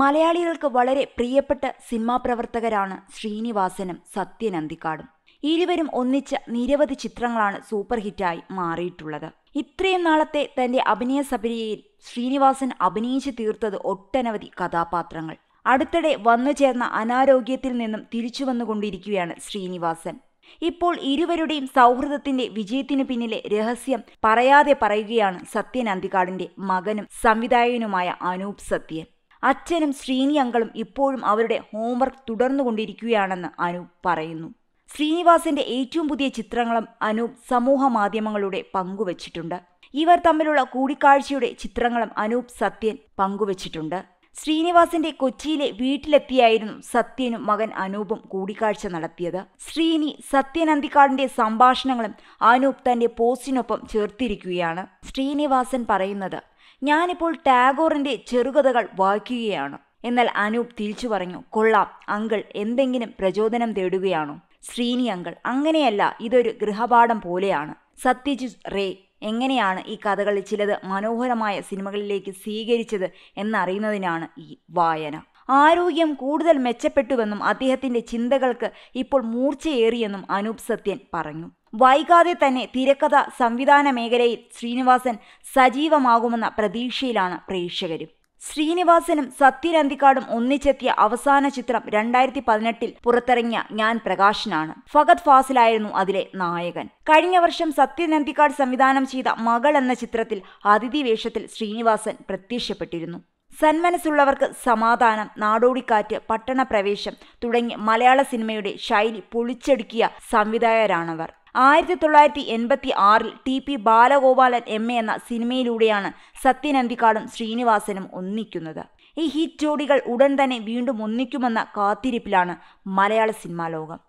മലയാളികൾക്ക് വളരെ പ്രിയപ്പെട്ട സിനിമാ പ്രവർത്തകരാണ് ശ്രീനിവാസനും സത്യൻ അന്തിക്കാടും ഇരുവരും ഒന്നിച്ച നിരവധി ചിത്രങ്ങളാണ് സൂപ്പർ ഹിറ്റായി മാറിയിട്ടുള്ളത് ഇത്രയും നാളത്തെ തന്റെ അഭിനയ സപര്യയിൽ ശ്രീനിവാസൻ അഭിനയിച്ചു തീർത്തത് ഒട്ടനവധി കഥാപാത്രങ്ങൾ അടുത്തിടെ വന്നു ചേർന്ന അനാരോഗ്യത്തിൽ നിന്നും തിരിച്ചു വന്നുകൊണ്ടിരിക്കുകയാണ് ശ്രീനിവാസൻ ഇപ്പോൾ ഇരുവരുടെയും സൗഹൃദത്തിന്റെ വിജയത്തിനു പിന്നിലെ രഹസ്യം പറയാതെ പറയുകയാണ് സത്യൻ അന്തിക്കാടിന്റെ മകനും സംവിധായകനുമായ അനൂപ് സത്യൻ അച്ഛനും ശ്രീനി അങ്കളും ഇപ്പോഴും അവരുടെ ഹോംവർക്ക് തുടർന്നുകൊണ്ടിരിക്കുകയാണെന്ന് അനൂപ് പറയുന്നു ശ്രീനിവാസിന്റെ ഏറ്റവും പുതിയ ചിത്രങ്ങളും അനൂപ് സമൂഹ മാധ്യമങ്ങളുടെ പങ്കുവച്ചിട്ടുണ്ട് ഇവർ തമ്മിലുള്ള കൂടിക്കാഴ്ചയുടെ ചിത്രങ്ങളും അനൂപ് സത്യൻ പങ്കുവച്ചിട്ടുണ്ട് ശ്രീനിവാസിന്റെ കൊച്ചിയിലെ വീട്ടിലെത്തിയായിരുന്നു സത്യനും മകൻ അനൂപും കൂടിക്കാഴ്ച നടത്തിയത് ശ്രീനി സത്യൻ അന്തിക്കാടിന്റെ സംഭാഷണങ്ങളും അനൂപ് തന്റെ പോസ്റ്റിനൊപ്പം ചേർത്തിരിക്കുകയാണ് ശ്രീനിവാസൻ പറയുന്നത് ഞാനിപ്പോൾ ടാഗോറിൻ്റെ ചെറുകഥകൾ വായിക്കുകയാണ് എന്നാൽ അനൂപ് തിരിച്ചു പറഞ്ഞു കൊള്ളാം അങ്കിൾ എന്തെങ്കിലും പ്രചോദനം തേടുകയാണോ ശ്രീനി അങ്കിൾ അങ്ങനെയല്ല ഇതൊരു ഗൃഹപാഠം പോലെയാണ് സത്യജിത് റേ എങ്ങനെയാണ് ഈ കഥകളിൽ ചിലത് മനോഹരമായ സിനിമകളിലേക്ക് സ്വീകരിച്ചത് എന്നറിയുന്നതിനാണ് ഈ വായന ആരോഗ്യം കൂടുതൽ മെച്ചപ്പെട്ടുവെന്നും അദ്ദേഹത്തിന്റെ ചിന്തകൾക്ക് ഇപ്പോൾ മൂർച്ചയേറിയെന്നും അനൂപ് സത്യൻ പറഞ്ഞു വൈകാതെ തന്നെ തിരക്കഥ സംവിധാന മേഖലയിൽ ശ്രീനിവാസൻ സജീവമാകുമെന്ന പ്രതീക്ഷയിലാണ് പ്രേക്ഷകരും ശ്രീനിവാസനും സത്യരന്തിക്കാടും ഒന്നിച്ചെത്തിയ അവസാന ചിത്രം രണ്ടായിരത്തി പതിനെട്ടിൽ പുറത്തിറങ്ങിയ ഞാൻ പ്രകാശനാണ് ഫഗത് ഫാസിലായിരുന്നു അതിലെ നായകൻ കഴിഞ്ഞ വർഷം സത്യനന്തിക്കാട് സംവിധാനം ചെയ്ത മകൾ എന്ന ചിത്രത്തിൽ അതിഥി വേഷത്തിൽ ശ്രീനിവാസൻ പ്രത്യക്ഷപ്പെട്ടിരുന്നു സന്മനസ്സുള്ളവർക്ക് സമാധാനം നാടോടിക്കാറ്റ് പട്ടണപ്രവേശം തുടങ്ങി മലയാള സിനിമയുടെ ശൈലി പൊളിച്ചെടുക്കിയ സംവിധായകരാണവർ ആയിരത്തി തൊള്ളായിരത്തി എൺപത്തി ആറിൽ T P Balagopalan M A എന്ന സിനിമയിലൂടെയാണ് സത്യനന്ദിക്കാടും ശ്രീനിവാസനും ഒന്നിക്കുന്നത് ഈ ഹിറ്റ് ജോഡികൾ ഉടൻ തന്നെ വീണ്ടും ഒന്നിക്കുമെന്ന കാത്തിരിപ്പിലാണ് മലയാള സിനിമാ ലോകം